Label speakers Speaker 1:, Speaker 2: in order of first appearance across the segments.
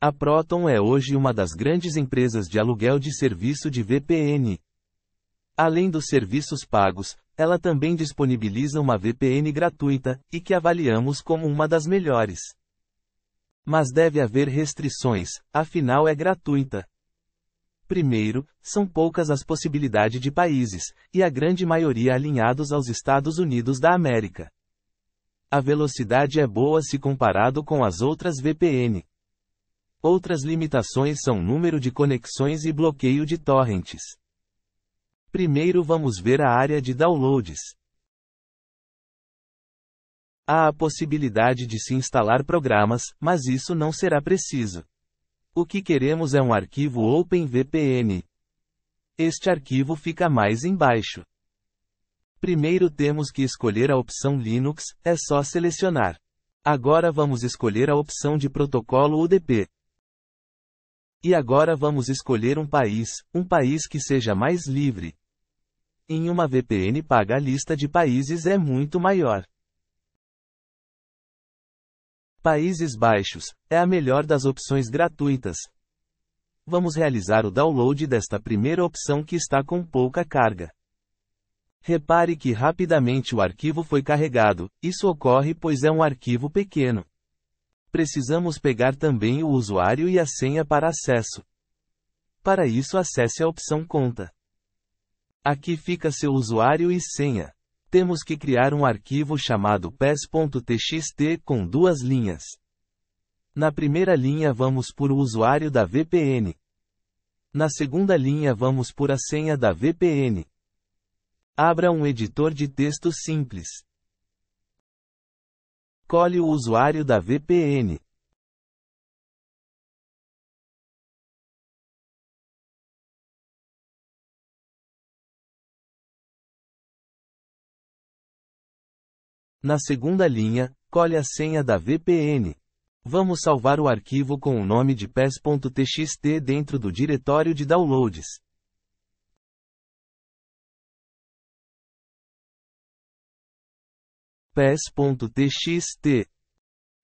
Speaker 1: A Proton é hoje uma das grandes empresas de aluguel de serviço de VPN. Além dos serviços pagos, ela também disponibiliza uma VPN gratuita, e que avaliamos como uma das melhores. Mas deve haver restrições, afinal é gratuita. Primeiro, são poucas as possibilidades de países, e a grande maioria alinhados aos Estados Unidos da América. A velocidade é boa se comparado com as outras VPN, Outras limitações são número de conexões e bloqueio de torrents. Primeiro vamos ver a área de downloads. Há a possibilidade de se instalar programas, mas isso não será preciso. O que queremos é um arquivo OpenVPN. Este arquivo fica mais embaixo. Primeiro temos que escolher a opção Linux, é só selecionar. Agora vamos escolher a opção de protocolo UDP. E agora vamos escolher um país, um país que seja mais livre. Em uma VPN paga a lista de países é muito maior. Países Baixos é a melhor das opções gratuitas. Vamos realizar o download desta primeira opção que está com pouca carga. Repare que rapidamente o arquivo foi carregado, isso ocorre pois é um arquivo pequeno. Precisamos pegar também o usuário e a senha para acesso. Para isso acesse a opção Conta. Aqui fica seu usuário e senha. Temos que criar um arquivo chamado pes.txt com duas linhas. Na primeira linha vamos por o usuário da VPN. Na segunda linha vamos por a senha da VPN. Abra um editor de texto simples. Escolhe o usuário da VPN. Na segunda linha, colhe a senha da VPN. Vamos salvar o arquivo com o nome de pes.txt dentro do diretório de downloads. pes.txt.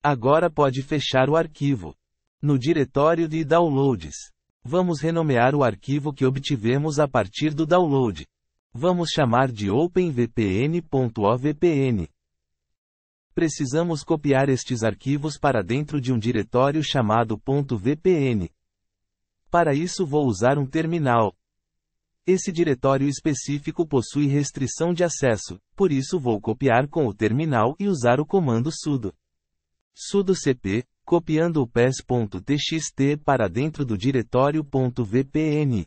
Speaker 1: Agora pode fechar o arquivo. No diretório de downloads. Vamos renomear o arquivo que obtivemos a partir do download. Vamos chamar de openvpn.ovpn. Precisamos copiar estes arquivos para dentro de um diretório chamado .vpn. Para isso vou usar um terminal. Esse diretório específico possui restrição de acesso, por isso vou copiar com o terminal e usar o comando sudo. sudo cp, copiando o pes.txt para dentro do diretório.vpn.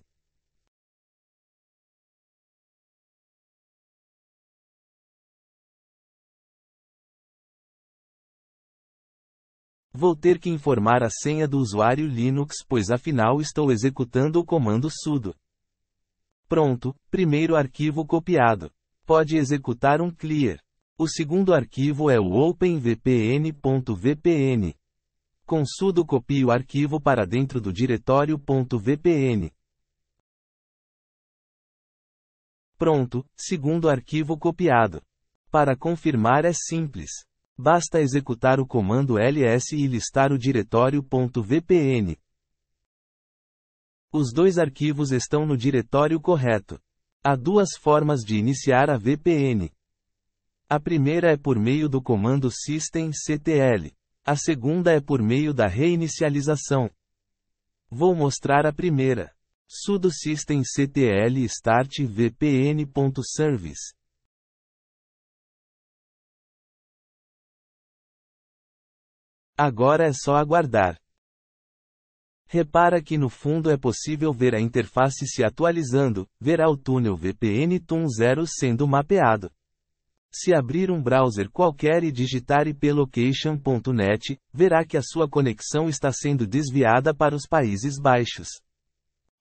Speaker 1: Vou ter que informar a senha do usuário Linux pois afinal estou executando o comando sudo. Pronto, primeiro arquivo copiado. Pode executar um clear. O segundo arquivo é o openvpn.vpn. Com sudo copie o arquivo para dentro do diretório.vpn. Pronto, segundo arquivo copiado. Para confirmar é simples. Basta executar o comando ls e listar o diretório.vpn. Os dois arquivos estão no diretório correto. Há duas formas de iniciar a VPN. A primeira é por meio do comando systemctl. A segunda é por meio da reinicialização. Vou mostrar a primeira. sudo systemctl start vpn.service. Agora é só aguardar. Repara que no fundo é possível ver a interface se atualizando, verá o túnel VPN TUN 0 sendo mapeado. Se abrir um browser qualquer e digitar iplocation.net, verá que a sua conexão está sendo desviada para os Países Baixos.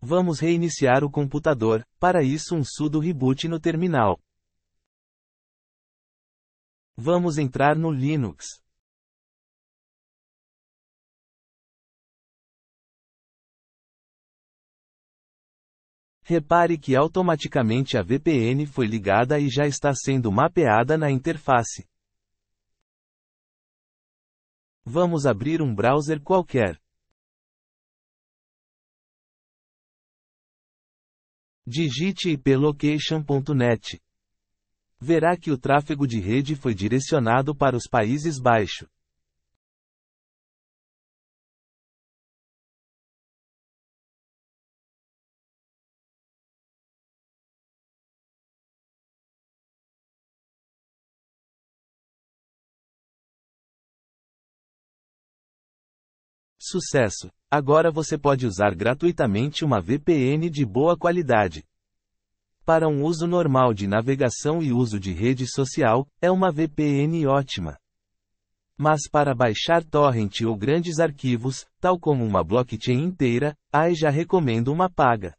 Speaker 1: Vamos reiniciar o computador, para isso um sudo reboot no terminal. Vamos
Speaker 2: entrar no Linux.
Speaker 1: Repare que automaticamente a VPN foi ligada e já está sendo mapeada na interface. Vamos abrir um browser qualquer. Digite iplocation.net. Verá que o tráfego de rede foi direcionado para os Países Baixos. Sucesso! Agora você pode usar gratuitamente uma VPN de boa qualidade. Para um uso normal de navegação e uso de rede social, é uma VPN ótima. Mas para baixar torrent ou grandes arquivos, tal como uma blockchain inteira, aí já recomendo uma paga.